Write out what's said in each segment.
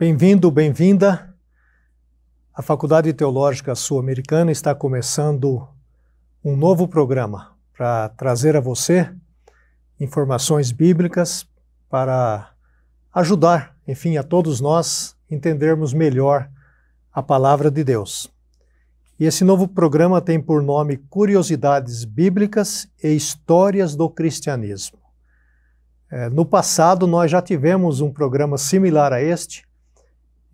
Bem-vindo, bem-vinda. A Faculdade Teológica Sul-Americana está começando um novo programa para trazer a você informações bíblicas para ajudar, enfim, a todos nós entendermos melhor a palavra de Deus. E esse novo programa tem por nome Curiosidades Bíblicas e Histórias do Cristianismo. É, no passado, nós já tivemos um programa similar a este,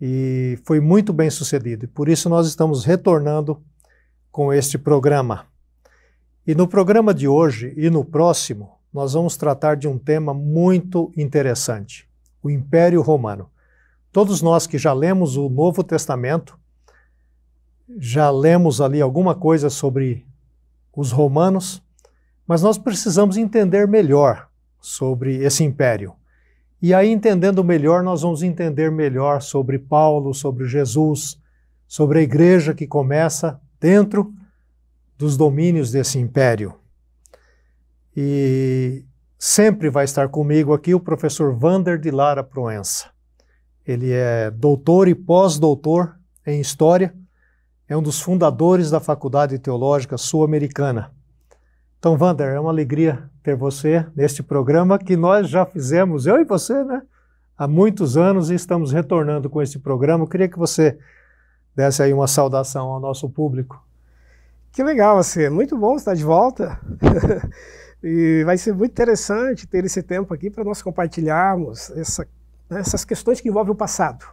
e foi muito bem sucedido. E por isso nós estamos retornando com este programa. E no programa de hoje e no próximo, nós vamos tratar de um tema muito interessante: o Império Romano. Todos nós que já lemos o Novo Testamento, já lemos ali alguma coisa sobre os romanos, mas nós precisamos entender melhor sobre esse império. E aí, entendendo melhor, nós vamos entender melhor sobre Paulo, sobre Jesus, sobre a igreja que começa dentro dos domínios desse império. E sempre vai estar comigo aqui o professor Vander de Lara Proença. Ele é doutor e pós-doutor em História, é um dos fundadores da Faculdade Teológica Sul-Americana então, Wander, é uma alegria ter você neste programa que nós já fizemos, eu e você, né? Há muitos anos e estamos retornando com este programa. Eu queria que você desse aí uma saudação ao nosso público. Que legal, você. Assim, é muito bom estar de volta. e vai ser muito interessante ter esse tempo aqui para nós compartilharmos essa, né, essas questões que envolvem o passado.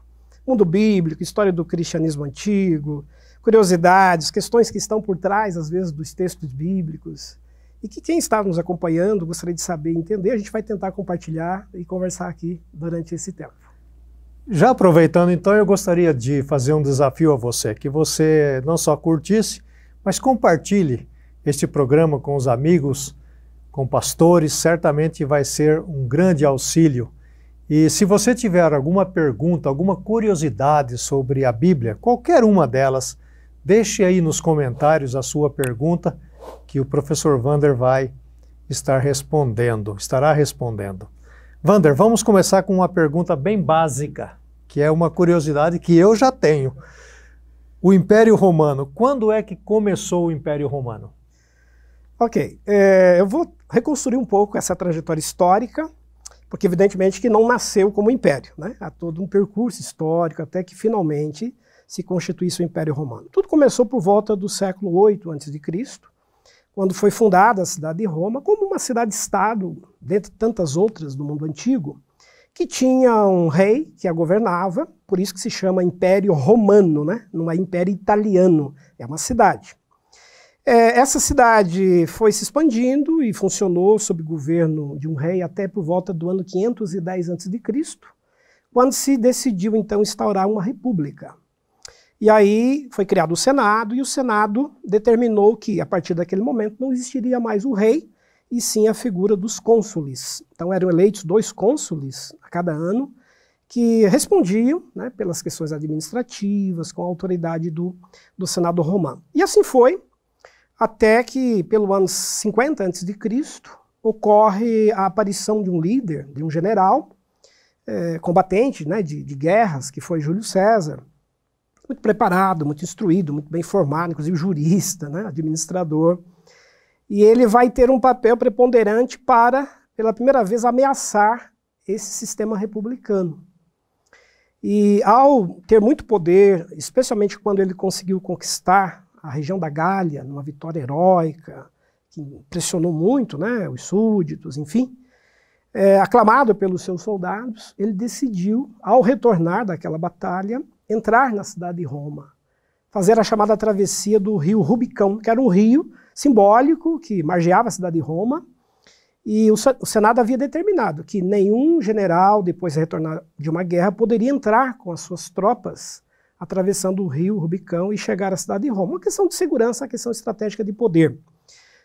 Mundo bíblico, história do cristianismo antigo, curiosidades, questões que estão por trás, às vezes, dos textos bíblicos e que quem está nos acompanhando gostaria de saber e entender, a gente vai tentar compartilhar e conversar aqui durante esse tempo. Já aproveitando, então, eu gostaria de fazer um desafio a você, que você não só curtisse, mas compartilhe este programa com os amigos, com pastores, certamente vai ser um grande auxílio. E se você tiver alguma pergunta, alguma curiosidade sobre a Bíblia, qualquer uma delas, deixe aí nos comentários a sua pergunta que o professor Vander vai estar respondendo, estará respondendo. Vander, vamos começar com uma pergunta bem básica, que é uma curiosidade que eu já tenho. O Império Romano, quando é que começou o Império Romano? Ok, é, eu vou reconstruir um pouco essa trajetória histórica, porque evidentemente que não nasceu como império, né? Há todo um percurso histórico até que finalmente se constituísse o Império Romano. Tudo começou por volta do século 8 a.C., quando foi fundada a cidade de Roma, como uma cidade-estado, dentre tantas outras do mundo antigo, que tinha um rei que a governava, por isso que se chama Império Romano, né? não é Império Italiano, é uma cidade. É, essa cidade foi se expandindo e funcionou sob governo de um rei até por volta do ano 510 a.C., quando se decidiu então instaurar uma república. E aí foi criado o Senado, e o Senado determinou que, a partir daquele momento, não existiria mais o rei, e sim a figura dos cônsules. Então eram eleitos dois cônsules a cada ano, que respondiam né, pelas questões administrativas, com a autoridade do, do Senado romano. E assim foi, até que, pelo ano 50 a.C., ocorre a aparição de um líder, de um general, eh, combatente né, de, de guerras, que foi Júlio César, muito preparado, muito instruído, muito bem formado, inclusive jurista, né, administrador. E ele vai ter um papel preponderante para, pela primeira vez, ameaçar esse sistema republicano. E ao ter muito poder, especialmente quando ele conseguiu conquistar a região da Gália, numa vitória heróica, que impressionou muito né, os súditos, enfim, é, aclamado pelos seus soldados, ele decidiu, ao retornar daquela batalha, entrar na cidade de Roma, fazer a chamada travessia do rio Rubicão, que era um rio simbólico que margeava a cidade de Roma. E o Senado havia determinado que nenhum general, depois de retornar de uma guerra, poderia entrar com as suas tropas atravessando o rio Rubicão e chegar à cidade de Roma. Uma questão de segurança, uma questão estratégica de poder.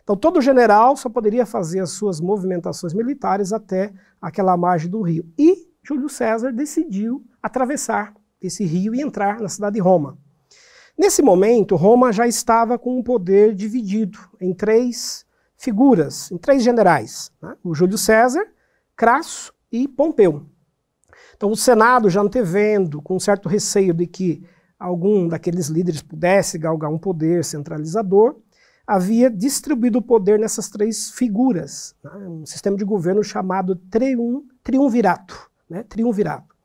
Então, todo general só poderia fazer as suas movimentações militares até aquela margem do rio. E Júlio César decidiu atravessar desse rio e entrar na cidade de Roma. Nesse momento, Roma já estava com o um poder dividido em três figuras, em três generais: né? o Júlio César, Crasso e Pompeu. Então, o Senado, já antevendo, com um certo receio de que algum daqueles líderes pudesse galgar um poder centralizador, havia distribuído o poder nessas três figuras, né? um sistema de governo chamado triun, triunvirato, né? triunvirato.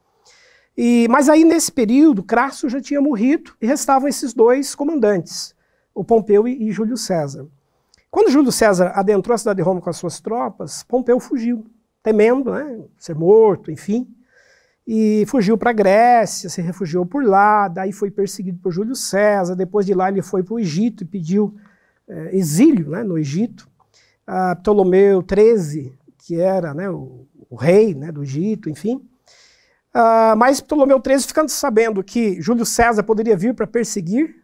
E, mas aí, nesse período, Crasso já tinha morrido e restavam esses dois comandantes, o Pompeu e, e Júlio César. Quando Júlio César adentrou a cidade de Roma com as suas tropas, Pompeu fugiu, temendo né, ser morto, enfim. E fugiu para a Grécia, se refugiou por lá, daí foi perseguido por Júlio César, depois de lá ele foi para o Egito e pediu eh, exílio né, no Egito. Ah, Ptolomeu XIII, que era né, o, o rei né, do Egito, enfim, Uh, mas Ptolomeu XIII, ficando sabendo que Júlio César poderia vir para perseguir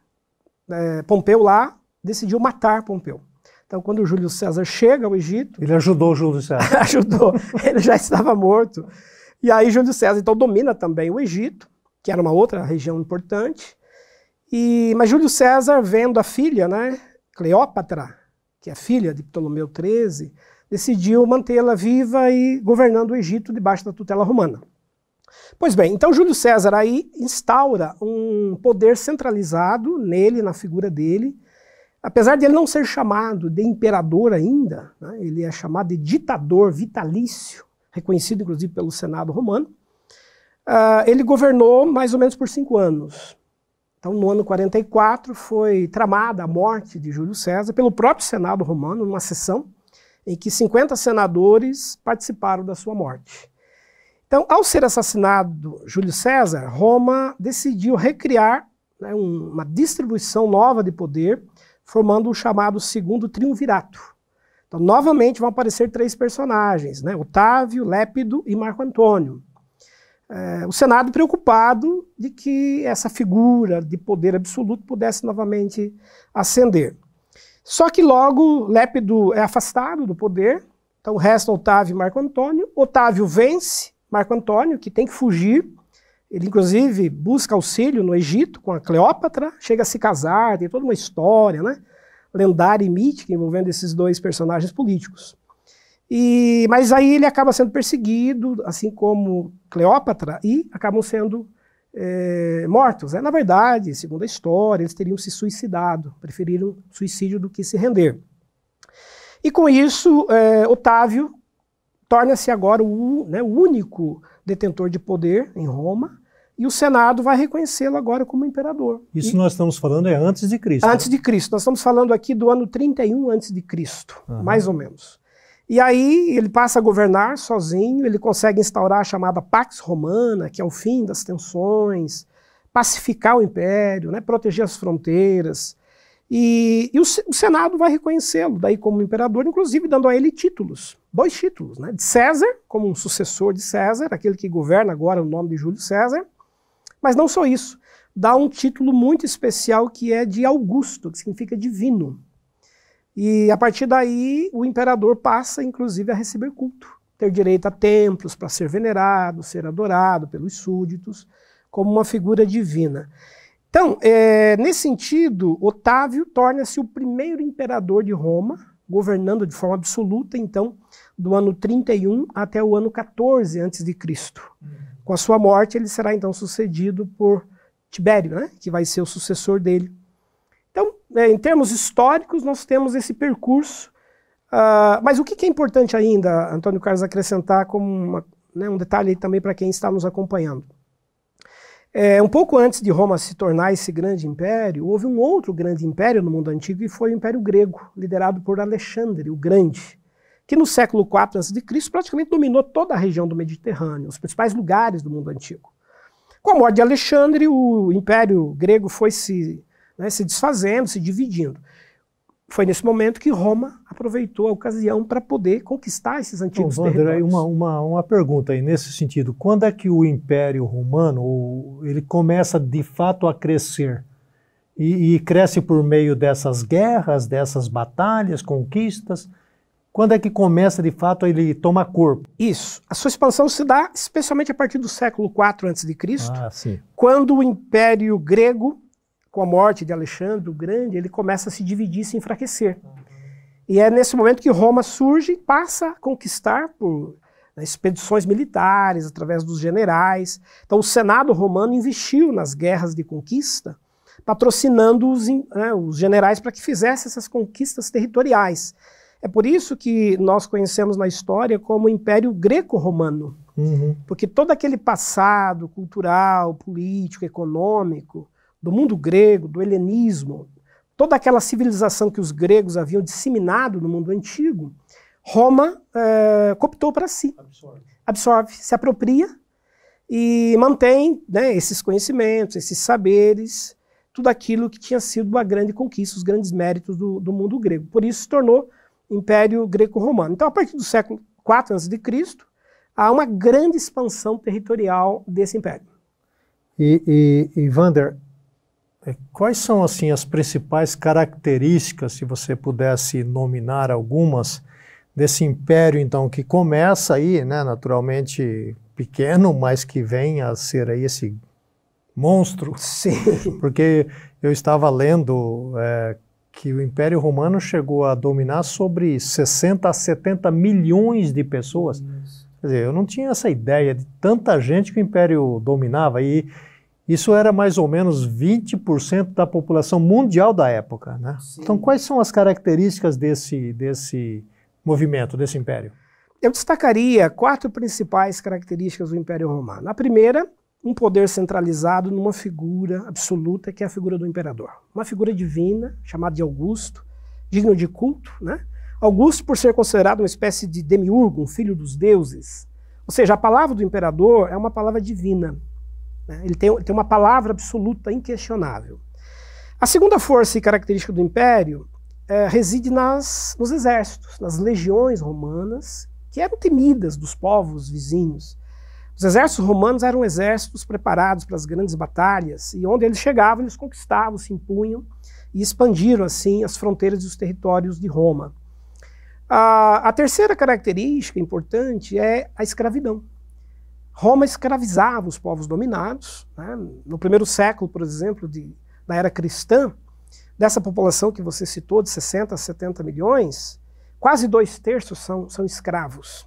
é, Pompeu lá, decidiu matar Pompeu. Então, quando Júlio César chega ao Egito. Ele ajudou Júlio César. ajudou. Ele já estava morto. E aí, Júlio César, então, domina também o Egito, que era uma outra região importante. E, mas Júlio César, vendo a filha, né, Cleópatra, que é filha de Ptolomeu XIII, decidiu mantê-la viva e governando o Egito debaixo da tutela romana. Pois bem, então Júlio César aí instaura um poder centralizado nele, na figura dele. Apesar de ele não ser chamado de imperador ainda, né, ele é chamado de ditador vitalício, reconhecido inclusive pelo Senado romano. Uh, ele governou mais ou menos por cinco anos. Então, no ano 44, foi tramada a morte de Júlio César pelo próprio Senado romano, numa sessão em que 50 senadores participaram da sua morte. Então, ao ser assassinado Júlio César, Roma decidiu recriar né, uma distribuição nova de poder, formando o chamado Segundo Triunvirato. Então, novamente vão aparecer três personagens, né, Otávio, Lépido e Marco Antônio. É, o Senado preocupado de que essa figura de poder absoluto pudesse novamente ascender. Só que logo Lépido é afastado do poder, então resta Otávio e Marco Antônio. Otávio vence Marco Antônio, que tem que fugir. Ele, inclusive, busca auxílio no Egito com a Cleópatra, chega a se casar, tem toda uma história, né? Lendária e mítica envolvendo esses dois personagens políticos. E, mas aí ele acaba sendo perseguido, assim como Cleópatra, e acabam sendo é, mortos. Né? Na verdade, segundo a história, eles teriam se suicidado, preferiram suicídio do que se render. E com isso, é, Otávio torna-se agora o, né, o único detentor de poder em Roma, e o Senado vai reconhecê-lo agora como imperador. Isso e, nós estamos falando é antes de Cristo. Antes de Cristo. Nós estamos falando aqui do ano 31 antes de Cristo, uhum. mais ou menos. E aí ele passa a governar sozinho, ele consegue instaurar a chamada Pax Romana, que é o fim das tensões, pacificar o império, né, proteger as fronteiras, e, e o, o, Senado vai reconhecê-lo, daí como imperador, inclusive dando a ele títulos, dois títulos, né? de César, como um sucessor de César, aquele que governa agora o no nome de Júlio César, mas não só isso, dá um título muito especial que é de Augusto, que significa divino. E a partir daí o imperador passa, inclusive, a receber culto ter direito a templos para ser venerado, ser adorado pelos súditos, como uma figura divina. Então, é, nesse sentido, Otávio torna-se o primeiro imperador de Roma, governando de forma absoluta, então, do ano 31 até o ano 14 a.C. Uhum. Com a sua morte, ele será então sucedido por Tibério, né, que vai ser o sucessor dele. Então, é, em termos históricos, nós temos esse percurso. Uh, mas o que, que é importante ainda, Antônio Carlos, acrescentar como uma, né, um detalhe também para quem está nos acompanhando? É, um pouco antes de Roma se tornar esse grande império, houve um outro grande império no mundo antigo e foi o Império Grego, liderado por Alexandre o Grande, que no século IV a.C. praticamente dominou toda a região do Mediterrâneo, os principais lugares do mundo antigo. Com a morte de Alexandre, o Império Grego foi se, né, se desfazendo, se dividindo. Foi nesse momento que Roma aproveitou a ocasião para poder conquistar esses antigos Bom, Wander, Uma, uma, uma pergunta aí nesse sentido. Quando é que o Império Romano ele começa de fato a crescer? E, e cresce por meio dessas guerras, dessas batalhas, conquistas? Quando é que começa de fato ele tomar corpo? Isso. A sua expansão se dá especialmente a partir do século IV a.C., ah, quando o Império Grego com a morte de Alexandre o Grande, ele começa a se dividir, se enfraquecer. E é nesse momento que Roma surge e passa a conquistar por né, expedições militares, através dos generais. Então, o Senado romano investiu nas guerras de conquista, patrocinando os, né, os generais para que fizessem essas conquistas territoriais. É por isso que nós conhecemos na história como Império Greco-Romano, uhum. porque todo aquele passado cultural, político, econômico, do mundo grego, do helenismo, toda aquela civilização que os gregos haviam disseminado no mundo antigo, Roma é, cooptou para si. Absorve. Absorve, se apropria e mantém né, esses conhecimentos, esses saberes, tudo aquilo que tinha sido uma grande conquista, os grandes méritos do, do mundo grego. Por isso se tornou Império Greco-Romano. Então, a partir do século IV a.C., há uma grande expansão territorial desse império. E, e, e Vander, é, quais são assim as principais características, se você pudesse nominar algumas, desse império então que começa aí, né, naturalmente pequeno, mas que vem a ser aí esse monstro? Sim. Porque eu estava lendo é, que o Império Romano chegou a dominar sobre 60 a 70 milhões de pessoas. Isso. Quer dizer, eu não tinha essa ideia de tanta gente que o Império dominava e isso era mais ou menos 20% da população mundial da época. Né? Então, quais são as características desse, desse movimento, desse império? Eu destacaria quatro principais características do Império Romano. A primeira, um poder centralizado numa figura absoluta, que é a figura do imperador. Uma figura divina, chamada de Augusto, digno de culto. Né? Augusto, por ser considerado uma espécie de demiurgo, um filho dos deuses, ou seja, a palavra do imperador é uma palavra divina, né? Ele tem, tem uma palavra absoluta inquestionável. A segunda força e característica do império é, reside nas, nos exércitos, nas legiões romanas, que eram temidas dos povos vizinhos. Os exércitos romanos eram exércitos preparados para as grandes batalhas, e onde eles chegavam, eles conquistavam, se impunham e expandiram assim as fronteiras e os territórios de Roma. A, a terceira característica importante é a escravidão. Roma escravizava os povos dominados. Né? No primeiro século, por exemplo, de, da era cristã, dessa população que você citou, de 60 a 70 milhões, quase dois terços são, são escravos.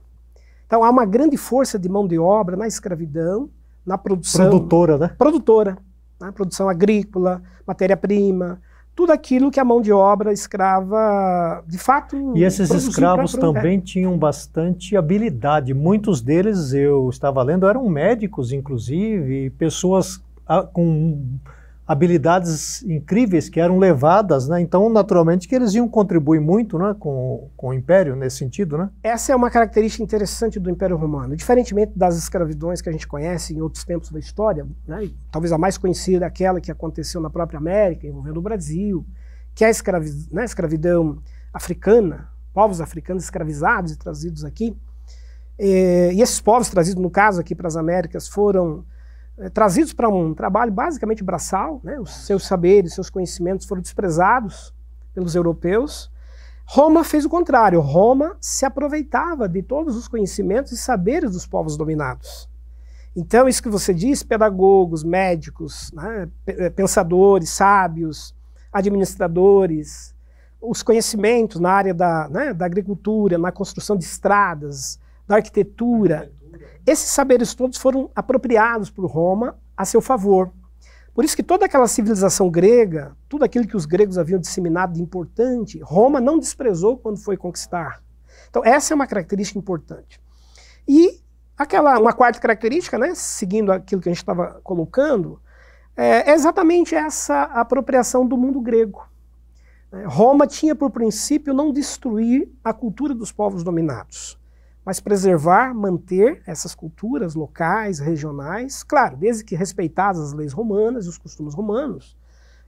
Então há uma grande força de mão de obra na escravidão, na produção. Produtora, né? Produtora. Né? Produção agrícola, matéria-prima, tudo aquilo que a mão de obra escrava, de fato. E esses escravos também é. tinham bastante habilidade. Muitos deles, eu estava lendo, eram médicos, inclusive, pessoas ah, com habilidades incríveis que eram levadas, né? Então, naturalmente, que eles iam contribuir muito né? com, com o Império nesse sentido, né? Essa é uma característica interessante do Império Romano. Diferentemente das escravidões que a gente conhece em outros tempos da história, né? talvez a mais conhecida é aquela que aconteceu na própria América, envolvendo o Brasil, que é a escravidão, né? escravidão africana, povos africanos escravizados e trazidos aqui. Eh, e esses povos trazidos, no caso aqui para as Américas, foram é, trazidos para um trabalho basicamente braçal, né? os seus saberes, seus conhecimentos foram desprezados pelos europeus. Roma fez o contrário, Roma se aproveitava de todos os conhecimentos e saberes dos povos dominados. Então, isso que você diz, pedagogos, médicos, né, eh, pensadores, sábios, administradores, os conhecimentos na área da, né, da agricultura, na construção de estradas, da arquitetura, esses saberes todos foram apropriados por Roma a seu favor. Por isso que toda aquela civilização grega, tudo aquilo que os gregos haviam disseminado de importante, Roma não desprezou quando foi conquistar. Então essa é uma característica importante. E aquela uma quarta característica, né, seguindo aquilo que a gente estava colocando, é, é exatamente essa apropriação do mundo grego. Roma tinha por princípio não destruir a cultura dos povos dominados mas preservar, manter essas culturas locais, regionais, claro, desde que respeitadas as leis romanas e os costumes romanos,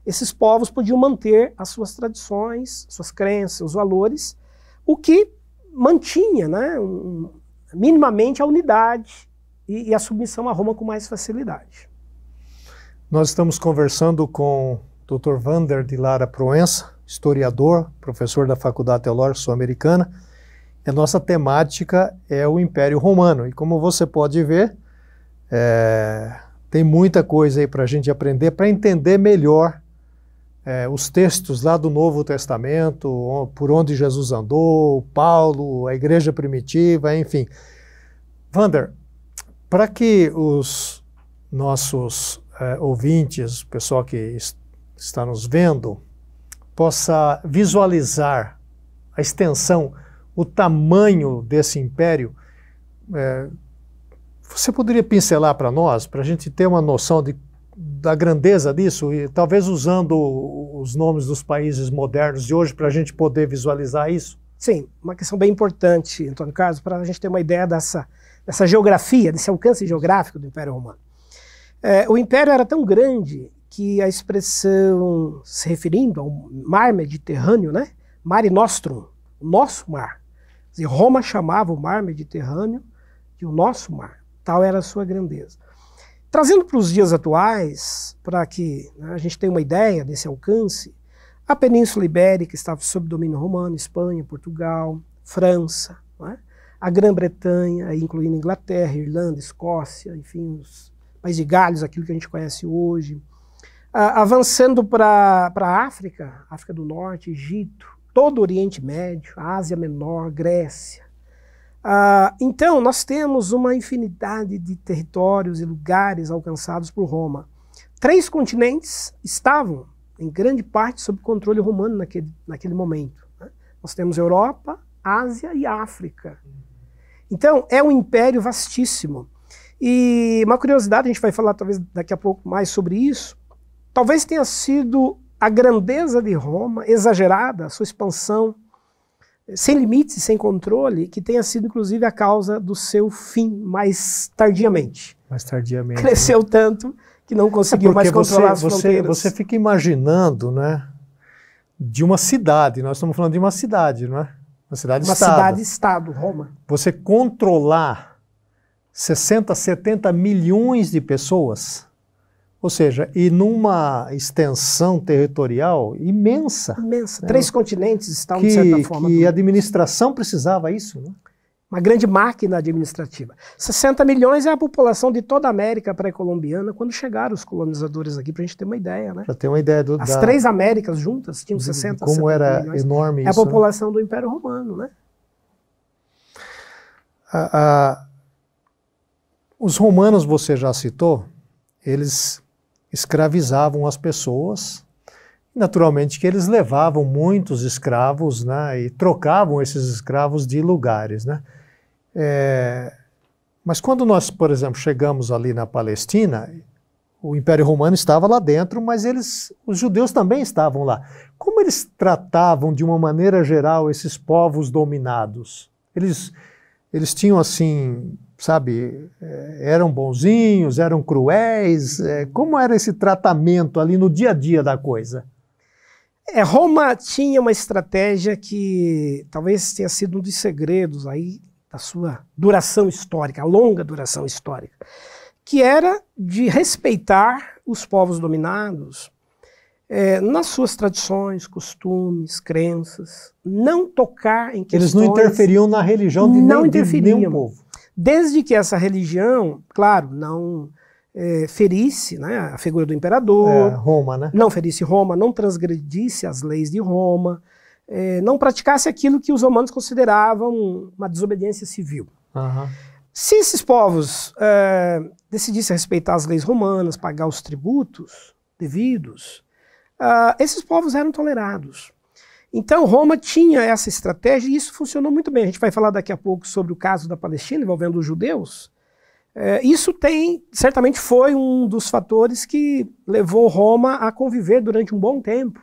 esses povos podiam manter as suas tradições, suas crenças, os valores, o que mantinha né, um, minimamente a unidade e, e a submissão a Roma com mais facilidade. Nós estamos conversando com o Dr. Vander de Lara Proença, historiador, professor da Faculdade Teológica Sul-Americana a é, nossa temática é o Império Romano. E como você pode ver, é, tem muita coisa aí para a gente aprender, para entender melhor é, os textos lá do Novo Testamento, por onde Jesus andou, Paulo, a igreja primitiva, enfim. Vander, para que os nossos é, ouvintes, o pessoal que est está nos vendo, possa visualizar a extensão o tamanho desse império, é, você poderia pincelar para nós, para a gente ter uma noção de, da grandeza disso, e talvez usando os nomes dos países modernos de hoje para a gente poder visualizar isso? Sim, uma questão bem importante, Antônio Carlos, para a gente ter uma ideia dessa, dessa geografia, desse alcance geográfico do Império Romano. É, o Império era tão grande que a expressão se referindo ao mar Mediterrâneo, né? Mare Nostrum, nosso mar, dizer, Roma chamava o mar Mediterrâneo de o nosso mar, tal era a sua grandeza. Trazendo para os dias atuais, para que né, a gente tenha uma ideia desse alcance, a Península Ibérica estava sob domínio romano, Espanha, Portugal, França, é? a Grã-Bretanha, incluindo Inglaterra, Irlanda, Escócia, enfim, os países de Gales, aquilo que a gente conhece hoje. Ah, avançando para a África, África do Norte, Egito, todo o Oriente Médio, Ásia Menor, Grécia. Ah, então, nós temos uma infinidade de territórios e lugares alcançados por Roma. Três continentes estavam, em grande parte, sob controle romano naquele, naquele momento. Né? Nós temos Europa, Ásia e África. Então, é um império vastíssimo. E uma curiosidade, a gente vai falar talvez daqui a pouco mais sobre isso, talvez tenha sido a grandeza de Roma, exagerada, sua expansão, sem limites, sem controle, que tenha sido inclusive a causa do seu fim mais tardiamente. Mais tardiamente. Cresceu né? tanto que não conseguiu é mais controlar você, as fronteiras. Você, você fica imaginando, né? De uma cidade, nós estamos falando de uma cidade, não é? Uma cidade-estado. Uma cidade-estado, Roma. Você controlar 60, 70 milhões de pessoas ou seja, e numa extensão territorial imensa. Imensa. Né? né? Três continentes estavam, que, de certa forma. E a administração precisava isso, né? Uma grande máquina administrativa. 60 milhões é a população de toda a América pré-colombiana quando chegaram os colonizadores aqui, para a gente ter uma ideia, né? Para ter uma ideia do. As da... três Américas juntas tinham 60 Como 70 era milhões. enorme isso. É a né? população né? do Império Romano, né? Ah, ah, os romanos, você já citou, eles escravizavam as pessoas. Naturalmente que eles levavam muitos escravos né, e trocavam esses escravos de lugares. Né? É, mas quando nós, por exemplo, chegamos ali na Palestina, o Império Romano estava lá dentro, mas eles, os judeus também estavam lá. Como eles tratavam de uma maneira geral esses povos dominados? Eles eles tinham assim, sabe, eh, eram bonzinhos, eram cruéis? Eh, como era esse tratamento ali no dia a dia da coisa? É, Roma tinha uma estratégia que talvez tenha sido um dos segredos aí da sua duração histórica, a longa duração histórica, que era de respeitar os povos dominados é, nas suas tradições, costumes, crenças, não tocar em questões... Eles não interferiam na religião de, não nem, de nenhum povo. Desde que essa religião, claro, não é, ferisse né, a figura do imperador... É, Roma, né? Não ferisse Roma, não transgredisse as leis de Roma, é, não praticasse aquilo que os romanos consideravam uma desobediência civil. Uhum. Se esses povos é, decidissem respeitar as leis romanas, pagar os tributos devidos uh, esses povos eram tolerados. Então, Roma tinha essa estratégia e isso funcionou muito bem. A gente vai falar daqui a pouco sobre o caso da Palestina envolvendo os judeus. Eh, isso tem, certamente foi um dos fatores que levou Roma a conviver durante um bom tempo,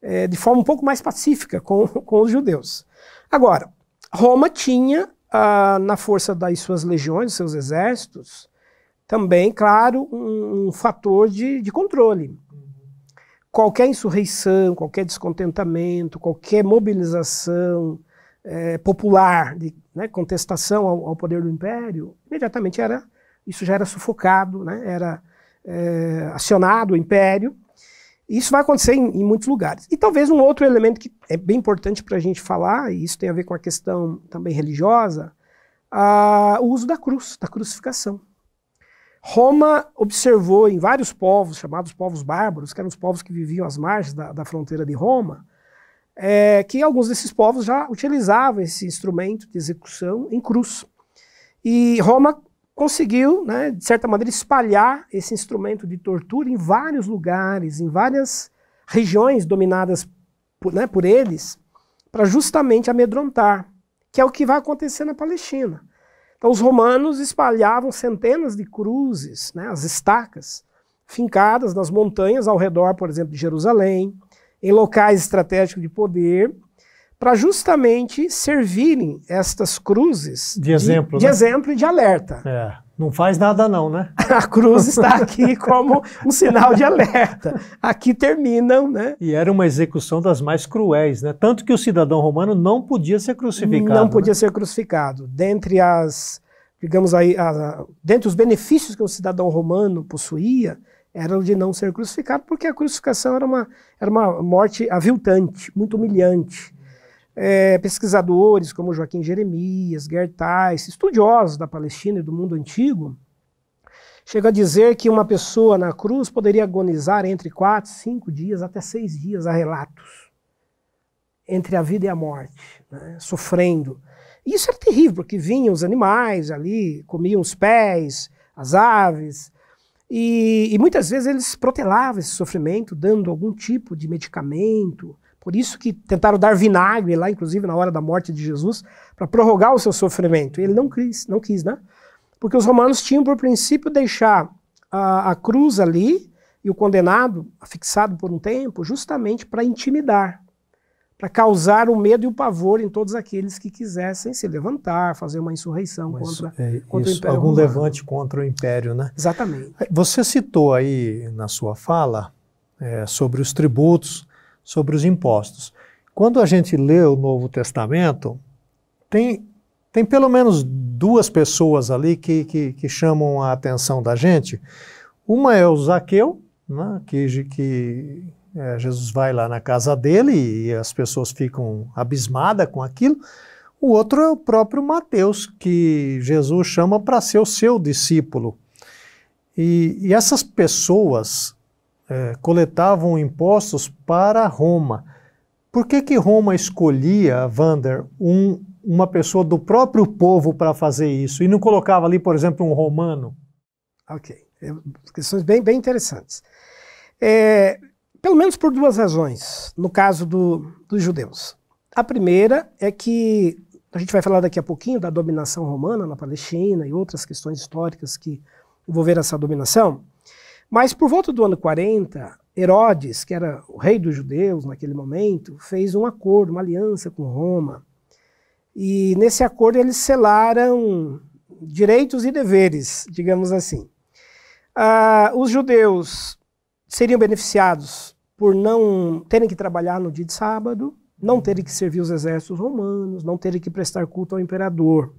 eh, de forma um pouco mais pacífica com, com os judeus. Agora, Roma tinha, ah, na força das suas legiões, seus exércitos, também, claro, um, um fator de, de controle qualquer insurreição, qualquer descontentamento, qualquer mobilização é, popular de né, contestação ao, ao, poder do império, imediatamente era isso já era sufocado, né, era é, acionado o império. Isso vai acontecer em, em, muitos lugares. E talvez um outro elemento que é bem importante para a gente falar, e isso tem a ver com a questão também religiosa, a, o uso da cruz, da crucificação. Roma observou em vários povos, chamados povos bárbaros, que eram os povos que viviam às margens da, da fronteira de Roma, é, que alguns desses povos já utilizavam esse instrumento de execução em cruz. E Roma conseguiu, né, de certa maneira, espalhar esse instrumento de tortura em vários lugares, em várias regiões dominadas por, né, por eles, para justamente amedrontar, que é o que vai acontecer na Palestina. Então, os romanos espalhavam centenas de cruzes, né, as estacas, fincadas nas montanhas ao redor, por exemplo, de Jerusalém, em locais estratégicos de poder, para justamente servirem estas cruzes de, exemplo, de, né? exemplo e de alerta. É. Não faz nada, não, né? A cruz está aqui como um sinal de alerta. Aqui terminam, né? E era uma execução das mais cruéis, né? Tanto que o cidadão romano não podia ser crucificado. Não né? podia né? ser crucificado. Dentre as, digamos aí, a, dentre os benefícios que o cidadão romano possuía, era o de não ser crucificado, porque a crucificação era uma, era uma morte aviltante, muito humilhante é, pesquisadores como Joaquim Jeremias, Gertais, estudiosos da Palestina e do mundo antigo, chega a dizer que uma pessoa na cruz poderia agonizar entre quatro, cinco dias, até seis dias, há relatos, entre a vida e a morte, né, sofrendo. E isso era terrível, porque vinham os animais ali, comiam os pés, as aves, e, e, muitas vezes eles protelavam esse sofrimento, dando algum tipo de medicamento por isso que tentaram dar vinagre lá, inclusive na hora da morte de Jesus, para prorrogar o seu sofrimento. Ele não quis, não quis, né? Porque os romanos tinham por princípio deixar a, a cruz ali e o condenado fixado por um tempo, justamente para intimidar, para causar o medo e o pavor em todos aqueles que quisessem se levantar, fazer uma insurreição Mas contra, é, contra isso, o Império. Algum Romano. levante contra o Império, né? Exatamente. Você citou aí na sua fala é, sobre os tributos sobre os impostos. Quando a gente lê o Novo Testamento, tem, tem pelo menos duas pessoas ali que, que, que chamam a atenção da gente. Uma é o Zaqueu, né, que, que é, Jesus vai lá na casa dele e as pessoas ficam abismadas com aquilo. O outro é o próprio Mateus, que Jesus chama para ser o seu discípulo. E, e essas pessoas é, coletavam impostos para Roma. Por que, que Roma escolhia, Vander, um, uma pessoa do próprio povo para fazer isso e não colocava ali, por exemplo, um romano? Ok, é, questões bem, bem interessantes. É, pelo menos por duas razões, no caso do, dos judeus. A primeira é que a gente vai falar daqui a pouquinho da dominação romana na Palestina e outras questões históricas que envolveram essa dominação. Mas por volta do ano 40, Herodes, que era o rei dos judeus naquele momento, fez um acordo, uma aliança com Roma. E nesse acordo eles selaram direitos e deveres, digamos assim. Ah, os judeus seriam beneficiados por não terem que trabalhar no dia de sábado, não terem que servir os exércitos romanos, não terem que prestar culto ao imperador,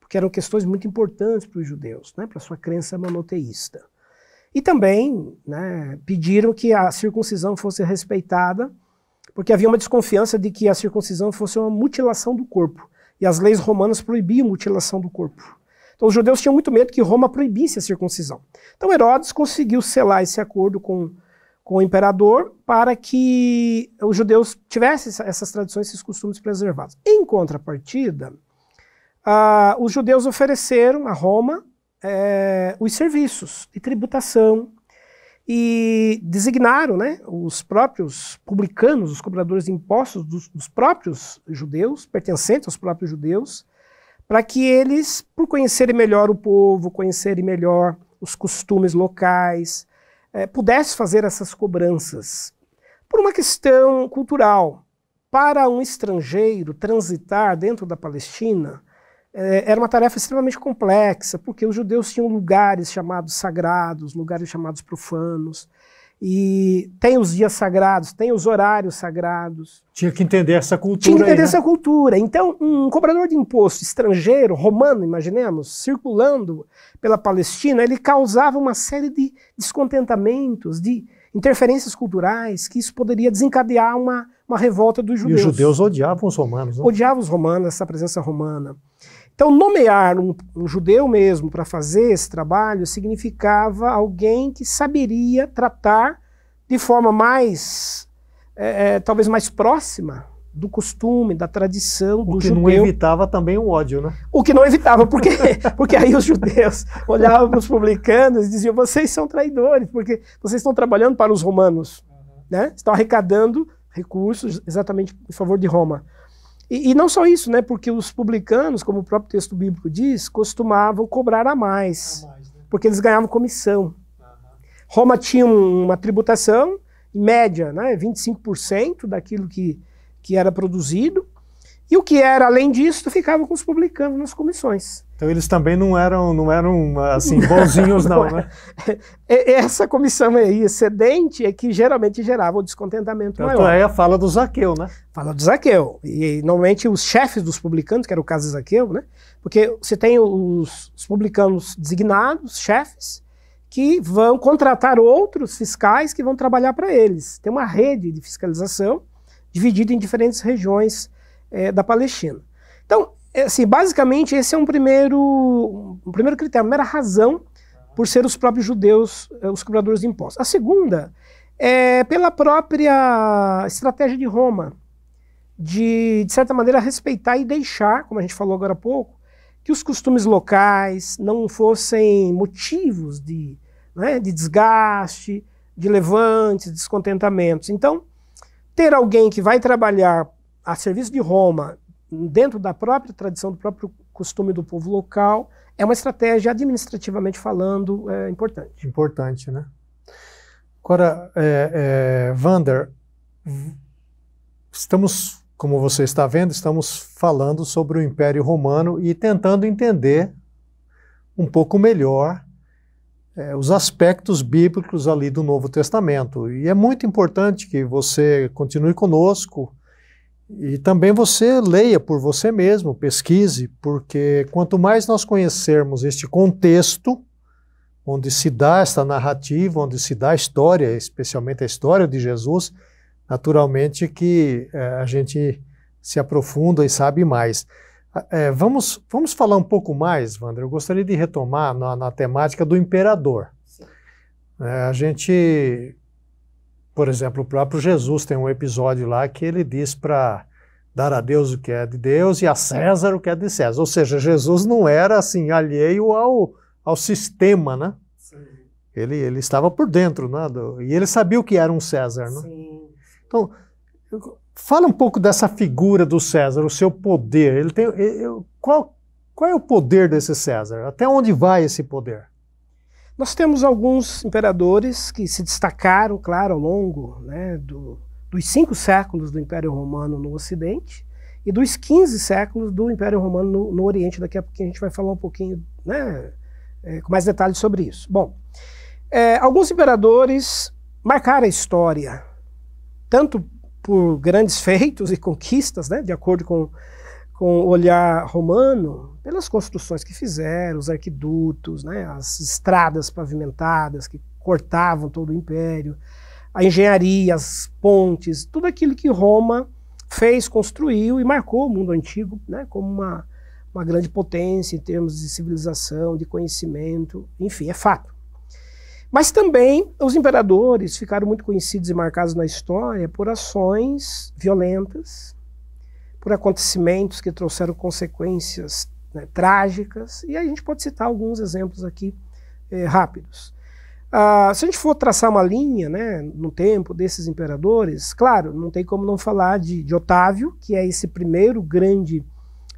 porque eram questões muito importantes para os judeus, né, para sua crença monoteísta. E também né, pediram que a circuncisão fosse respeitada, porque havia uma desconfiança de que a circuncisão fosse uma mutilação do corpo. E as leis romanas proibiam mutilação do corpo. Então os judeus tinham muito medo que Roma proibisse a circuncisão. Então Herodes conseguiu selar esse acordo com, com o imperador para que os judeus tivessem essas tradições, esses costumes preservados. Em contrapartida, ah, os judeus ofereceram a Roma é, os serviços de tributação e designaram né, os próprios publicanos, os cobradores de impostos dos, dos próprios judeus, pertencentes aos próprios judeus, para que eles, por conhecerem melhor o povo, conhecerem melhor os costumes locais, é, pudessem fazer essas cobranças. Por uma questão cultural, para um estrangeiro transitar dentro da Palestina, é, era uma tarefa extremamente complexa, porque os judeus tinham lugares chamados sagrados, lugares chamados profanos, e tem os dias sagrados, tem os horários sagrados. Tinha que entender essa cultura. Tinha que entender aí, né? essa cultura. Então, um cobrador de imposto estrangeiro, romano, imaginemos, circulando pela Palestina, ele causava uma série de descontentamentos, de interferências culturais, que isso poderia desencadear uma, uma revolta dos judeus. E os judeus odiavam os romanos. Né? Odiavam os romanos, essa presença romana. Então, nomear um, um judeu mesmo para fazer esse trabalho significava alguém que saberia tratar de forma mais, é, é, talvez mais próxima do costume, da tradição do judeu. O que não evitava também o ódio, né? O que não evitava, porque, porque aí os judeus olhavam para os publicanos e diziam: vocês são traidores, porque vocês estão trabalhando para os romanos, uhum. né? estão arrecadando recursos exatamente em favor de Roma. E, e, não só isso, né? Porque os publicanos, como o próprio texto bíblico diz, costumavam cobrar a mais, a mais né? porque eles ganhavam comissão. Uhum. Roma tinha uma tributação em média, né? 25% daquilo que, que era produzido, e o que era além disso ficava com os publicanos nas comissões. Então eles também não eram, não eram assim, bonzinhos não, não né? É. É, é essa comissão aí, excedente, é que geralmente gerava o descontentamento Tanto maior. é a fala do Zaqueu, né? Fala do Zaqueu. E normalmente os chefes dos publicanos, que era o caso de Zaqueu, né? Porque você tem os, os publicanos designados, chefes, que vão contratar outros fiscais que vão trabalhar para eles. Tem uma rede de fiscalização dividida em diferentes regiões é, da Palestina. Então, é, assim, basicamente, esse é um primeiro, um primeiro critério, uma primeira razão por ser os próprios judeus eh, os cobradores de impostos. A segunda é pela própria estratégia de Roma, de, de certa maneira, respeitar e deixar, como a gente falou agora há pouco, que os costumes locais não fossem motivos de, né, de desgaste, de levantes, descontentamentos. Então, ter alguém que vai trabalhar a serviço de Roma dentro da própria tradição, do próprio costume do povo local, é uma estratégia administrativamente falando é, importante. Importante, né? Agora, é, é, Vander, estamos, como você está vendo, estamos falando sobre o Império Romano e tentando entender um pouco melhor é, os aspectos bíblicos ali do Novo Testamento. E é muito importante que você continue conosco e também você leia por você mesmo, pesquise, porque quanto mais nós conhecermos este contexto, onde se dá esta narrativa, onde se dá a história, especialmente a história de Jesus, naturalmente que é, a gente se aprofunda e sabe mais. Ah, é, vamos, vamos falar um pouco mais, Wander. Eu gostaria de retomar na, na temática do imperador. É, a gente por exemplo, o próprio Jesus tem um episódio lá que ele diz para dar a Deus o que é de Deus e a César o que é de César. Ou seja, Jesus não era assim alheio ao, ao sistema, né? Sim. Ele, ele estava por dentro, né? Do, e ele sabia o que era um César, né? Sim. Então, fala um pouco dessa figura do César, o seu poder. Ele tem, ele, qual, qual é o poder desse César? Até onde vai esse poder? Nós temos alguns imperadores que se destacaram, claro, ao longo né, do, dos cinco séculos do Império Romano no Ocidente e dos 15 séculos do Império Romano no, no Oriente. Daqui a pouco a gente vai falar um pouquinho né, é, com mais detalhes sobre isso. Bom, é, alguns imperadores marcaram a história, tanto por grandes feitos e conquistas, né, de acordo com, com o olhar romano, pelas construções que fizeram, os arquidutos, né, as estradas pavimentadas que cortavam todo o império, a engenharia, as pontes, tudo aquilo que Roma fez, construiu e marcou o mundo antigo né, como uma, uma grande potência em termos de civilização, de conhecimento, enfim, é fato. Mas também os imperadores ficaram muito conhecidos e marcados na história por ações violentas, por acontecimentos que trouxeram consequências né, trágicas, e a gente pode citar alguns exemplos aqui é, rápidos. Ah, se a gente for traçar uma linha né, no tempo desses imperadores, claro, não tem como não falar de, de Otávio, que é esse primeiro grande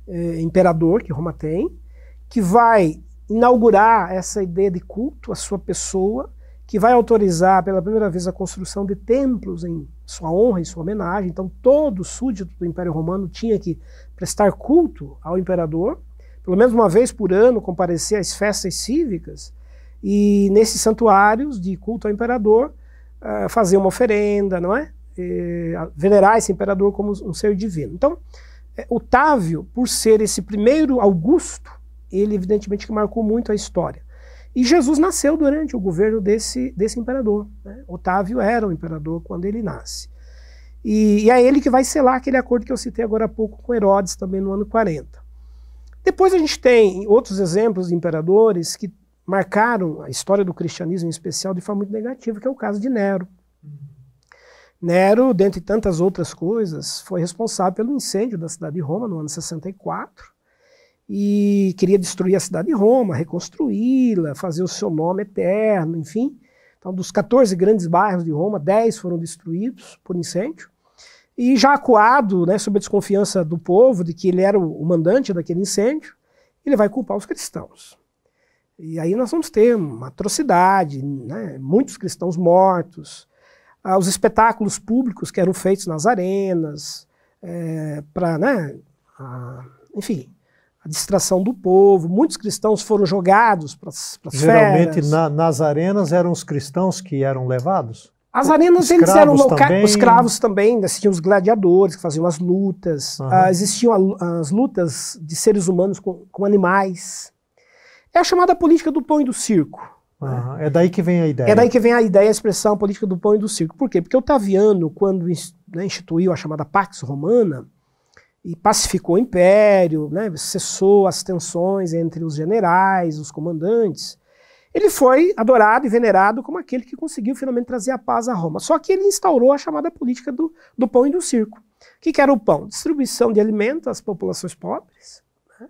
eh, imperador que Roma tem, que vai inaugurar essa ideia de culto à sua pessoa, que vai autorizar pela primeira vez a construção de templos em sua honra e sua homenagem. Então, todo súdito do Império Romano tinha que prestar culto ao imperador pelo menos uma vez por ano, comparecer às festas cívicas e nesses santuários de culto ao imperador uh, fazer uma oferenda, não é? E, ah, venerar esse imperador como um ser divino. Então, é, Otávio, por ser esse primeiro Augusto, ele evidentemente que marcou muito a história. E Jesus nasceu durante o governo desse, desse imperador. Né? Otávio era o imperador quando ele nasce. E, e, é ele que vai selar aquele acordo que eu citei agora há pouco com Herodes, também no ano 40. Depois a gente tem outros exemplos de imperadores que marcaram a história do cristianismo em especial de forma muito negativa, que é o caso de Nero. Uhum. Nero, dentre tantas outras coisas, foi responsável pelo incêndio da cidade de Roma no ano 64 e queria destruir a cidade de Roma, reconstruí-la, fazer o seu nome eterno, enfim. Então, dos 14 grandes bairros de Roma, 10 foram destruídos por incêndio. E já acuado né, sobre a desconfiança do povo de que ele era o mandante daquele incêndio, ele vai culpar os cristãos. E aí nós vamos ter uma atrocidade, né? muitos cristãos mortos, ah, os espetáculos públicos que eram feitos nas arenas, é, eh, para, né, a, enfim, a distração do povo. Muitos cristãos foram jogados para as Geralmente na, nas arenas eram os cristãos que eram levados? As arenas, eles eram locais. Os escravos também, né? existiam os gladiadores que faziam as lutas, uhum. existiam a, as lutas de seres humanos com, com, animais. É a chamada política do pão e do circo. Uhum. Né? É daí que vem a ideia. É daí que vem a ideia, a expressão política do pão e do circo. Por quê? Porque Otaviano, quando né, instituiu a chamada Pax Romana, e pacificou o império, né, cessou as tensões entre os generais, os comandantes, ele foi adorado e venerado como aquele que conseguiu finalmente trazer a paz a Roma. Só que ele instaurou a chamada política do, do pão e do circo. O que, que era o pão? Distribuição de alimentos às populações pobres, né?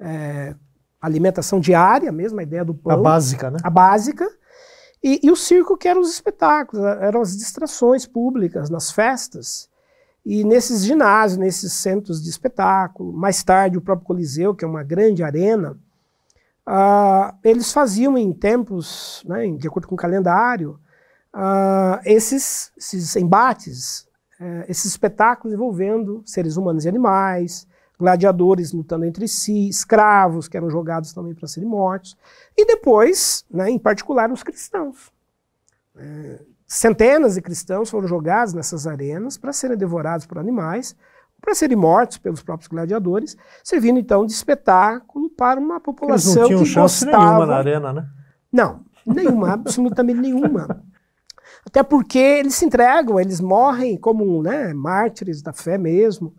é, alimentação diária mesmo, a ideia do pão. A básica, né? A básica. E, e o circo, que eram os espetáculos, eram as distrações públicas nas festas. E nesses ginásios, nesses centros de espetáculo, mais tarde o próprio Coliseu, que é uma grande arena, Uh, eles faziam em tempos, né, de acordo com o calendário, uh, esses, esses, embates, uh, esses espetáculos envolvendo seres humanos e animais, gladiadores lutando entre si, escravos que eram jogados também para serem mortos, e depois, né, em particular, os cristãos. Eh, centenas de cristãos foram jogados nessas arenas para serem devorados por animais, para serem mortos pelos próprios gladiadores, servindo então de espetáculo para uma população Eles não tinham que chance gostava. nenhuma na arena, né? Não, nenhuma, absolutamente nenhuma. Até porque eles se entregam, eles morrem como né, mártires da fé mesmo.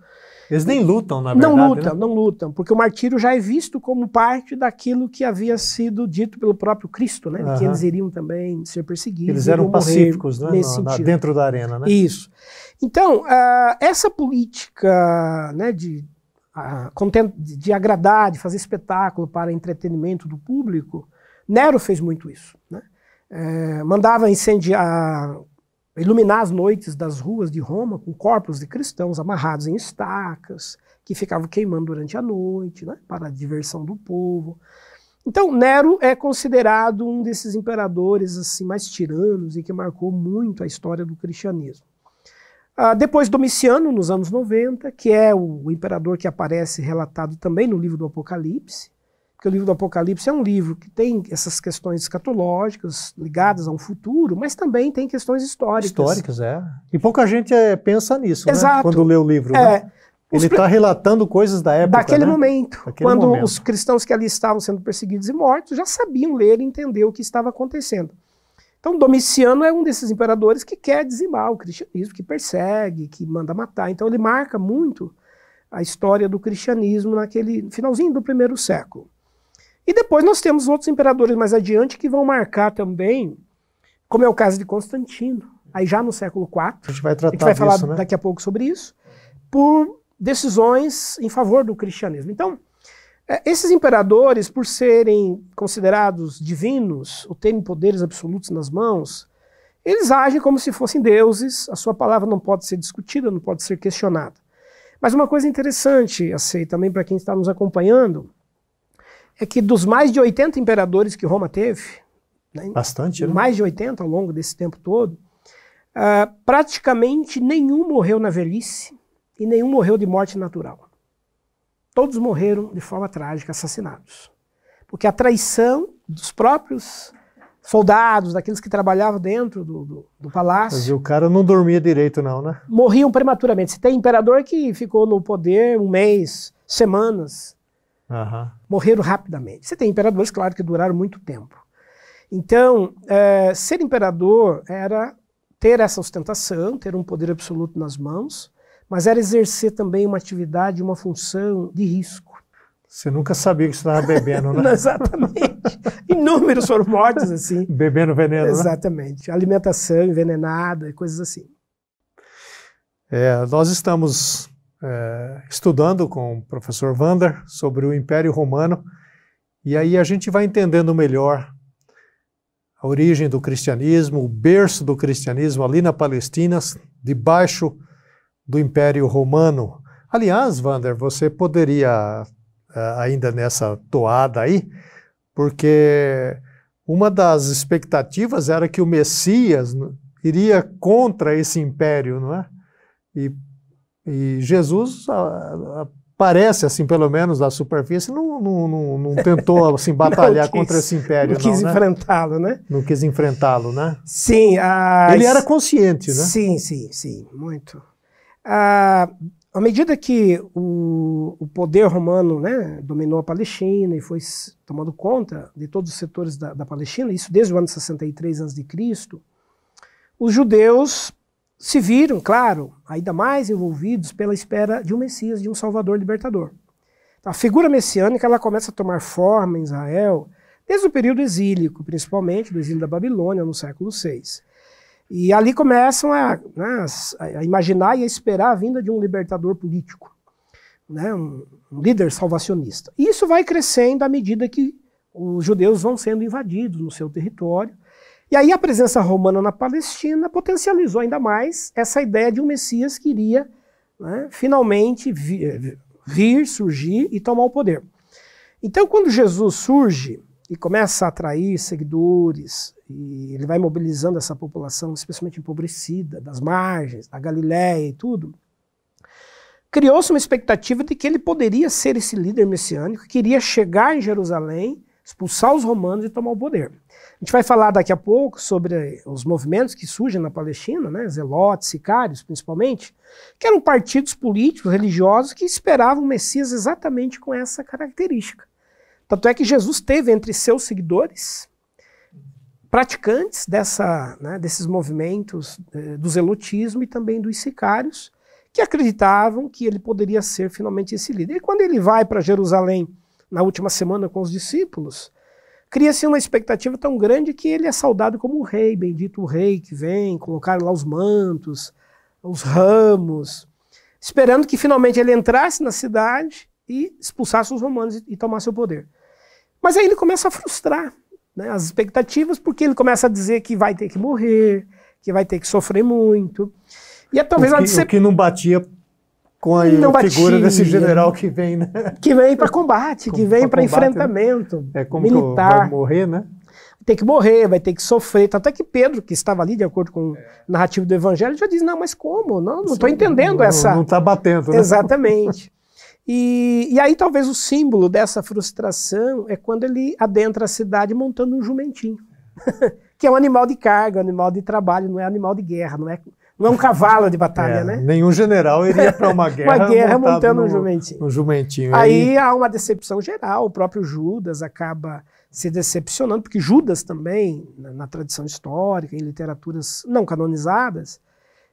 Eles nem lutam, na verdade. Não lutam, né? não lutam, porque o martírio já é visto como parte daquilo que havia sido dito pelo próprio Cristo, né? Uhum. Que eles iriam também ser perseguidos. Eles eram pacíficos, né? Nesse no, dentro da arena, né? Isso. Então, uh, essa política né, de, uh, de agradar, de fazer espetáculo para entretenimento do público, Nero fez muito isso. Né? Uh, mandava incendiar iluminar as noites das ruas de Roma com corpos de cristãos amarrados em estacas, que ficavam queimando durante a noite, né, para a diversão do povo. Então, Nero é considerado um desses imperadores assim mais tiranos e que marcou muito a história do cristianismo. Ah, depois Domiciano, nos anos 90, que é o, o imperador que aparece relatado também no livro do Apocalipse, porque o livro do Apocalipse é um livro que tem essas questões escatológicas ligadas a um futuro, mas também tem questões históricas. Históricas, é. E pouca gente é, pensa nisso, né, Exato. Né? Quando lê o livro. Né? É. Né? Ele está relatando coisas da época. Daquele né? momento, Daquele quando momento. os cristãos que ali estavam sendo perseguidos e mortos já sabiam ler e entender o que estava acontecendo. Então, Domiciano é um desses imperadores que quer dizimar o cristianismo, que persegue, que manda matar. Então, ele marca muito a história do cristianismo naquele finalzinho do primeiro século. E depois nós temos outros imperadores mais adiante que vão marcar também, como é o caso de Constantino, aí já no século IV. A gente vai tratar a gente vai falar disso, né? daqui a pouco sobre isso, por decisões em favor do cristianismo. Então, é, esses imperadores, por serem considerados divinos, ou terem poderes absolutos nas mãos, eles agem como se fossem deuses, a sua palavra não pode ser discutida, não pode ser questionada. Mas uma coisa interessante, assim, também para quem está nos acompanhando, é que dos mais de 80 imperadores que Roma teve, né, bastante, né? mais né? de 80 ao longo desse tempo todo, uh, praticamente nenhum morreu na velhice e nenhum morreu de morte natural. Todos morreram de forma trágica, assassinados. Porque a traição dos próprios soldados, daqueles que trabalhavam dentro do, do, do palácio. Mas o cara não dormia direito, não, né? Morriam prematuramente. Se tem imperador que ficou no poder um mês, semanas, Uhum. Morreram rapidamente. Você tem imperadores, claro, que duraram muito tempo. Então, é, ser imperador era ter essa ostentação, ter um poder absoluto nas mãos, mas era exercer também uma atividade, uma função de risco. Você nunca sabia que você estava bebendo, né? Não, exatamente. Inúmeros foram mortos assim. Bebendo veneno. Né? Exatamente. Né? Alimentação envenenada e coisas assim. É, nós estamos eh, estudando com o professor Vander sobre o Império Romano, e aí a gente vai entendendo melhor a origem do cristianismo, o berço do cristianismo ali na Palestina, debaixo do Império Romano. Aliás, Vander, você poderia, eh, ainda nessa toada aí, porque uma das expectativas era que o Messias iria contra esse império, não é? E e Jesus parece, assim, pelo menos da superfície, não, não, não, não tentou assim, batalhar quis, contra esse império. Não quis né? enfrentá-lo, né? Não quis enfrentá-lo, né? Sim. Ele era consciente, né? Sim, sim, sim, muito. A ah, à medida que o, o poder romano né, dominou a Palestina e foi tomando conta de todos os setores da, da Palestina, isso desde o ano 63 a.C., os judeus se viram, claro, ainda mais envolvidos pela espera de um Messias, de um Salvador libertador. Então, a figura messiânica ela começa a tomar forma em Israel desde o período exílico, principalmente do exílio da Babilônia no século VI. E ali começam a, né, a imaginar e a esperar a vinda de um libertador político, né, um, um líder salvacionista. E isso vai crescendo à medida que os judeus vão sendo invadidos no seu território e aí a presença romana na Palestina potencializou ainda mais essa ideia de um Messias que iria né, finalmente vir, vir, surgir e tomar o poder. Então, quando Jesus surge e começa a atrair seguidores, e ele vai mobilizando essa população, especialmente empobrecida, das margens, da Galiléia e tudo, criou-se uma expectativa de que ele poderia ser esse líder messiânico que iria chegar em Jerusalém, expulsar os romanos e tomar o poder gente vai falar daqui a pouco sobre os movimentos que surgem na Palestina, né, Zelotes, Sicários, principalmente, que eram partidos políticos, religiosos, que esperavam o Messias exatamente com essa característica. Tanto é que Jesus teve entre seus seguidores praticantes dessa, né, desses movimentos eh, do zelotismo e também dos sicários, que acreditavam que ele poderia ser finalmente esse líder. E quando ele vai para Jerusalém na última semana com os discípulos, cria-se uma expectativa tão grande que ele é saudado como o rei, bendito o rei que vem, colocaram lá os mantos, os ramos, esperando que finalmente ele entrasse na cidade e expulsasse os romanos e, e tomasse o poder. Mas aí ele começa a frustrar né, as expectativas, porque ele começa a dizer que vai ter que morrer, que vai ter que sofrer muito. E é talvez o que, a decep... o que não batia com a não figura batia. desse né? general que vem, né? Que vem para combate, que vem para né? enfrentamento né? é como militar. vai morrer, né? Tem que morrer, vai ter que sofrer. Até que Pedro, que estava ali, de acordo com o narrativo do Evangelho, já diz: não, mas como? Não estou entendendo não, essa. Não está batendo, né? Exatamente. E, e aí, talvez o símbolo dessa frustração é quando ele adentra a cidade montando um jumentinho, que é um animal de carga, um animal de trabalho, não é animal de guerra, não é não é um cavalo de batalha, é, né? Nenhum general iria para uma guerra. uma guerra montando no, um jumentinho. Um jumentinho. Aí, aí há uma decepção geral. O próprio Judas acaba se decepcionando, porque Judas também, na, na tradição histórica, em literaturas não canonizadas,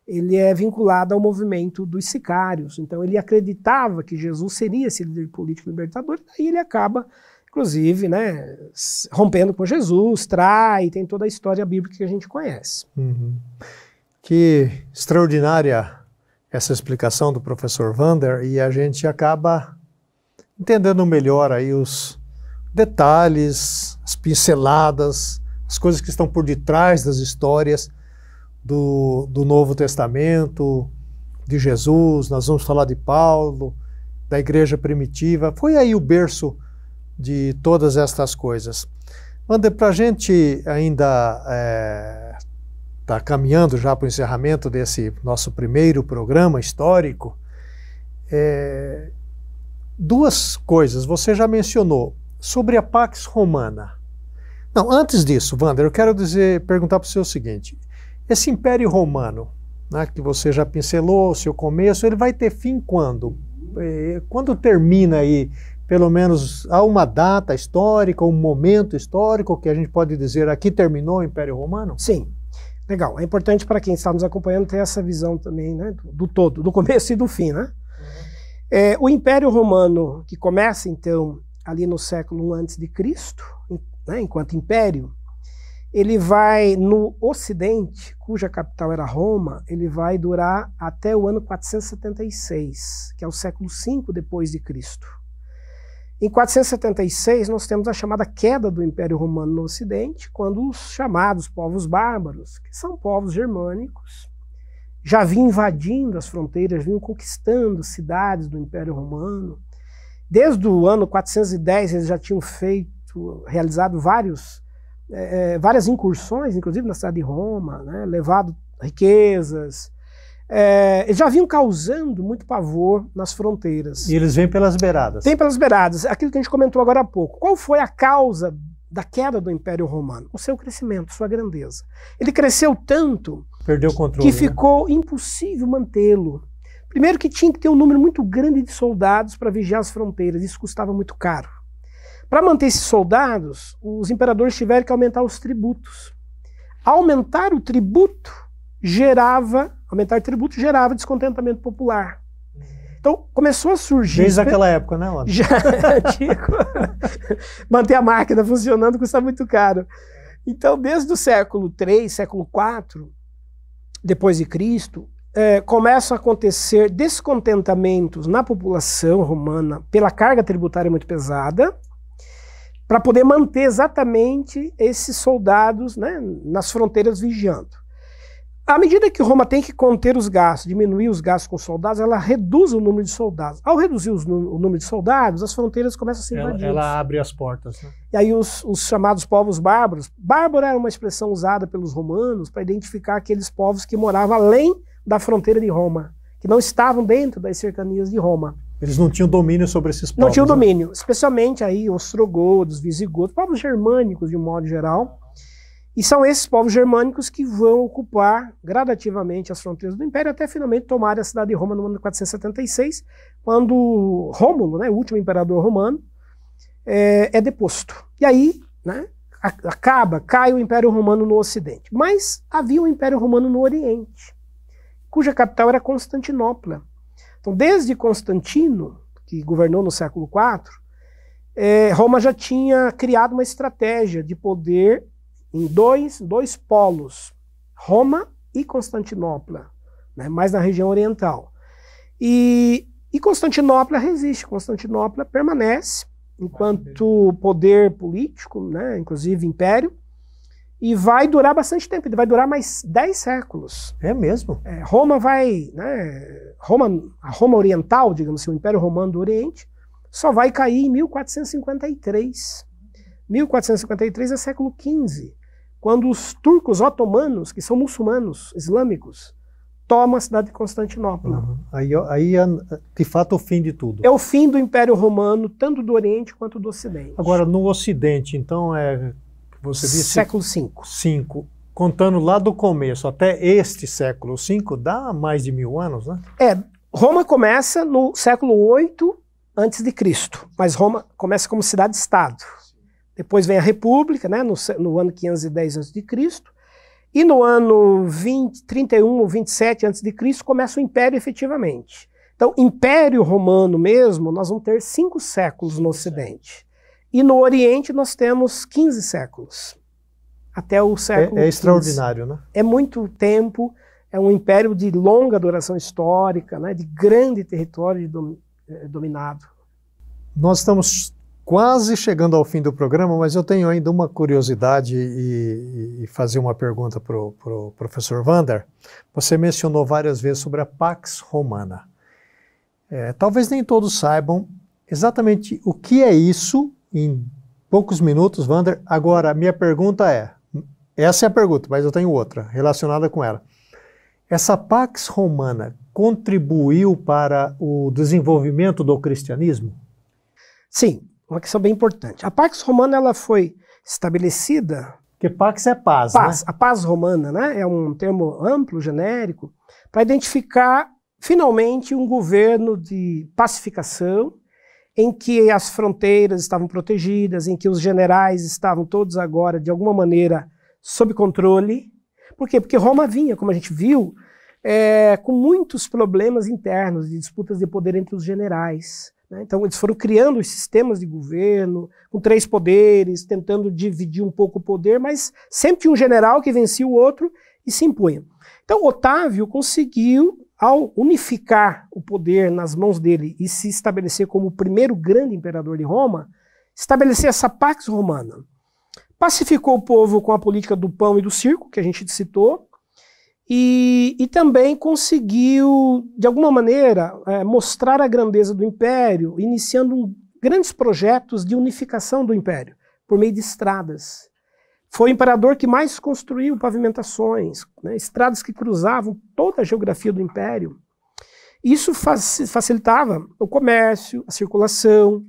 ele é vinculado ao movimento dos sicários. Então ele acreditava que Jesus seria esse líder político libertador, e daí ele acaba, inclusive, né, rompendo com Jesus, trai, tem toda a história bíblica que a gente conhece. Uhum. Que extraordinária essa explicação do professor Vander e a gente acaba entendendo melhor aí os detalhes, as pinceladas, as coisas que estão por detrás das histórias do, do Novo Testamento, de Jesus, nós vamos falar de Paulo, da igreja primitiva. Foi aí o berço de todas estas coisas. Wander, para a gente ainda é, está caminhando já para o encerramento desse nosso primeiro programa histórico. É, duas coisas você já mencionou sobre a Pax Romana. Não, antes disso, Wander, eu quero dizer, perguntar para o senhor o seguinte: esse Império Romano, né, que você já pincelou, seu começo, ele vai ter fim quando? É, quando termina aí? Pelo menos há uma data histórica, um momento histórico que a gente pode dizer aqui terminou o Império Romano? Sim, Legal. É importante para quem está nos acompanhando ter essa visão também né, do, todo, do começo e do fim. Né? Uhum. É, o Império Romano, que começa então ali no século I antes de Cristo, né, enquanto império, ele vai no Ocidente, cuja capital era Roma, ele vai durar até o ano 476, que é o século V depois de Cristo. Em 476, nós temos a chamada queda do Império Romano no Ocidente, quando os chamados povos bárbaros, que são povos germânicos, já vinham invadindo as fronteiras, vinham conquistando cidades do Império Romano. Desde o ano 410, eles já tinham feito, realizado vários, é, várias incursões, inclusive na cidade de Roma, né, levado riquezas, é, eles já vinham causando muito pavor nas fronteiras. E eles vêm pelas beiradas. Tem pelas beiradas. Aquilo que a gente comentou agora há pouco. Qual foi a causa da queda do Império Romano? O seu crescimento, sua grandeza. Ele cresceu tanto Perdeu o controle, que né? ficou né? impossível mantê-lo. Primeiro que tinha que ter um número muito grande de soldados para vigiar as fronteiras. Isso custava muito caro. Para manter esses soldados, os imperadores tiveram que aumentar os tributos. Aumentar o tributo gerava Aumentar tributo gerava descontentamento popular. Então começou a surgir. Desde aquela época, né, Lona? Já, manter a máquina funcionando custa muito caro. Então, desde o século III, século IV, depois de Cristo, é, começam a acontecer descontentamentos na população romana pela carga tributária muito pesada, para poder manter exatamente esses soldados né, nas fronteiras vigiando. À medida que Roma tem que conter os gastos, diminuir os gastos com soldados, ela reduz o número de soldados. Ao reduzir o número de soldados, as fronteiras começam a se invadidas. Ela, ela abre as portas. Né? E aí os, os, chamados povos bárbaros. Bárbaro era uma expressão usada pelos romanos para identificar aqueles povos que moravam além da fronteira de Roma, que não estavam dentro das cercanias de Roma. Eles não tinham domínio sobre esses povos. Não tinham né? domínio, né? especialmente aí os ostrogodos, visigodos, povos germânicos de um modo geral e são esses povos germânicos que vão ocupar gradativamente as fronteiras do Império até finalmente tomar a cidade de Roma no ano 476, quando Rômulo, né, o último imperador romano, é, é deposto. E aí né, acaba, cai o Império Romano no Ocidente. Mas havia um Império Romano no Oriente, cuja capital era Constantinopla. Então, desde Constantino, que governou no século IV, é, eh, Roma já tinha criado uma estratégia de poder em dois, dois polos, Roma e Constantinopla, né, mais na região oriental. E, e Constantinopla resiste, Constantinopla permanece enquanto poder político, né, inclusive império, e vai durar bastante tempo, vai durar mais 10 séculos. É mesmo? É, Roma vai, né, Roma, a Roma Oriental, digamos assim, o Império Romano do Oriente, só vai cair em 1453. 1453 é século XV quando os turcos otomanos, que são muçulmanos, islâmicos, tomam a cidade de Constantinopla. Uhum. Aí, aí é, de fato, o fim de tudo. É o fim do Império Romano, tanto do Oriente quanto do Ocidente. Agora, no Ocidente, então, é. Você disse. Século V. Cinco. Contando lá do começo até este século V, dá mais de mil anos, né? É. Roma começa no século VIII antes de Cristo, mas Roma começa como cidade-estado. Depois vem a República, né, no, no ano 510 a.C. E no ano 20, 31 ou 27 a.C. começa o Império efetivamente. Então, Império Romano mesmo, nós vamos ter cinco séculos no Ocidente. E no Oriente nós temos 15 séculos. Até o é, século É, é extraordinário, né? É muito tempo, é um império de longa duração histórica, né, de grande território eh, dominado. Nós estamos quase chegando ao fim do programa, mas eu tenho ainda uma curiosidade e, e fazer uma pergunta para o pro professor Vander. Você mencionou várias vezes sobre a Pax Romana. É, talvez nem todos saibam exatamente o que é isso em poucos minutos, Vander. Agora, minha pergunta é: essa é a pergunta, mas eu tenho outra relacionada com ela. Essa Pax Romana contribuiu para o desenvolvimento do cristianismo? Sim, uma questão bem importante. A Pax Romana ela foi estabelecida. Porque Pax é paz. paz né? A paz romana né, é um termo amplo, genérico, para identificar finalmente um governo de pacificação em que as fronteiras estavam protegidas, em que os generais estavam todos agora, de alguma maneira, sob controle. Por quê? Porque Roma vinha, como a gente viu, é, com muitos problemas internos de disputas de poder entre os generais. Né? Então, eles foram criando os sistemas de governo, com três poderes, tentando dividir um pouco o poder, mas sempre um general que vencia o outro e se impunha. Então, Otávio conseguiu, ao unificar o poder nas mãos dele e se estabelecer como o primeiro grande imperador de Roma, estabelecer essa Pax Romana. Pacificou o povo com a política do pão e do circo, que a gente citou, e, e também conseguiu, de alguma maneira, é, mostrar a grandeza do império, iniciando um, grandes projetos de unificação do império por meio de estradas. Foi o imperador que mais construiu pavimentações, né, estradas que cruzavam toda a geografia do império. Isso facilitava o comércio, a circulação,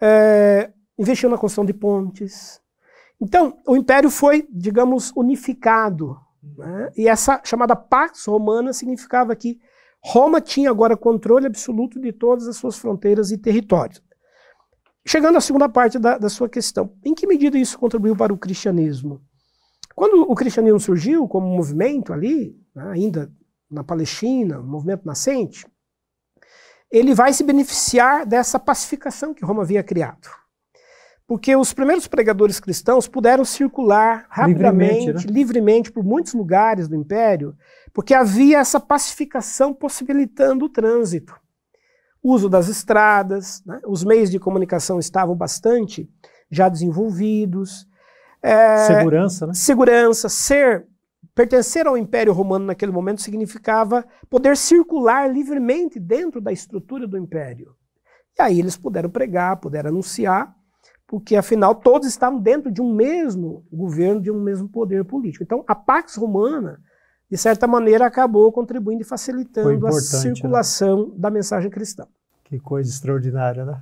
é, investiu na construção de pontes. Então, o império foi, digamos, unificado né? E essa chamada Pax Romana significava que Roma tinha agora controle absoluto de todas as suas fronteiras e territórios. Chegando à segunda parte da, da sua questão, em que medida isso contribuiu para o cristianismo? Quando o cristianismo surgiu como movimento ali, né, ainda na Palestina, um movimento nascente, ele vai se beneficiar dessa pacificação que Roma havia criado porque os primeiros pregadores cristãos puderam circular rapidamente, livremente, né? livremente, por muitos lugares do império, porque havia essa pacificação possibilitando o trânsito. uso das estradas, né? os meios de comunicação estavam bastante já desenvolvidos. É, segurança, né? Segurança, ser pertencer ao Império Romano naquele momento significava poder circular livremente dentro da estrutura do império. E aí eles puderam pregar, puderam anunciar, porque afinal todos estavam dentro de um mesmo governo, de um mesmo poder político. Então a Pax Romana, de certa maneira, acabou contribuindo e facilitando a né? circulação né? da mensagem cristã. Que coisa extraordinária, né?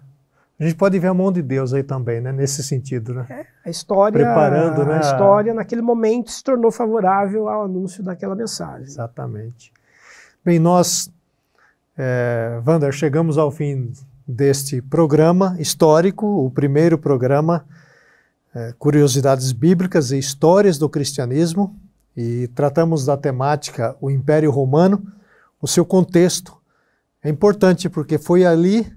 A gente pode ver a mão de Deus aí também, né? Nesse sentido, né? É, a história, Preparando, né, a, né? a história naquele momento se tornou favorável ao anúncio daquela mensagem. Exatamente. Bem, nós, é, Wander, chegamos ao fim deste programa histórico, o primeiro programa é, Curiosidades Bíblicas e Histórias do Cristianismo, e tratamos da temática o Império Romano, o seu contexto. É importante porque foi ali,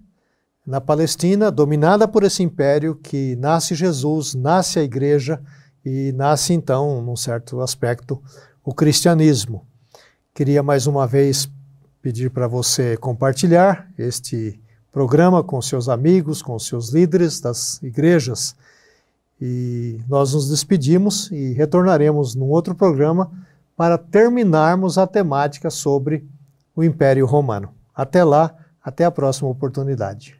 na Palestina, dominada por esse império, que nasce Jesus, nasce a igreja e nasce então, num certo aspecto, o cristianismo. Queria mais uma vez pedir para você compartilhar este programa com seus amigos, com seus líderes das igrejas. E nós nos despedimos e retornaremos num outro programa para terminarmos a temática sobre o Império Romano. Até lá, até a próxima oportunidade.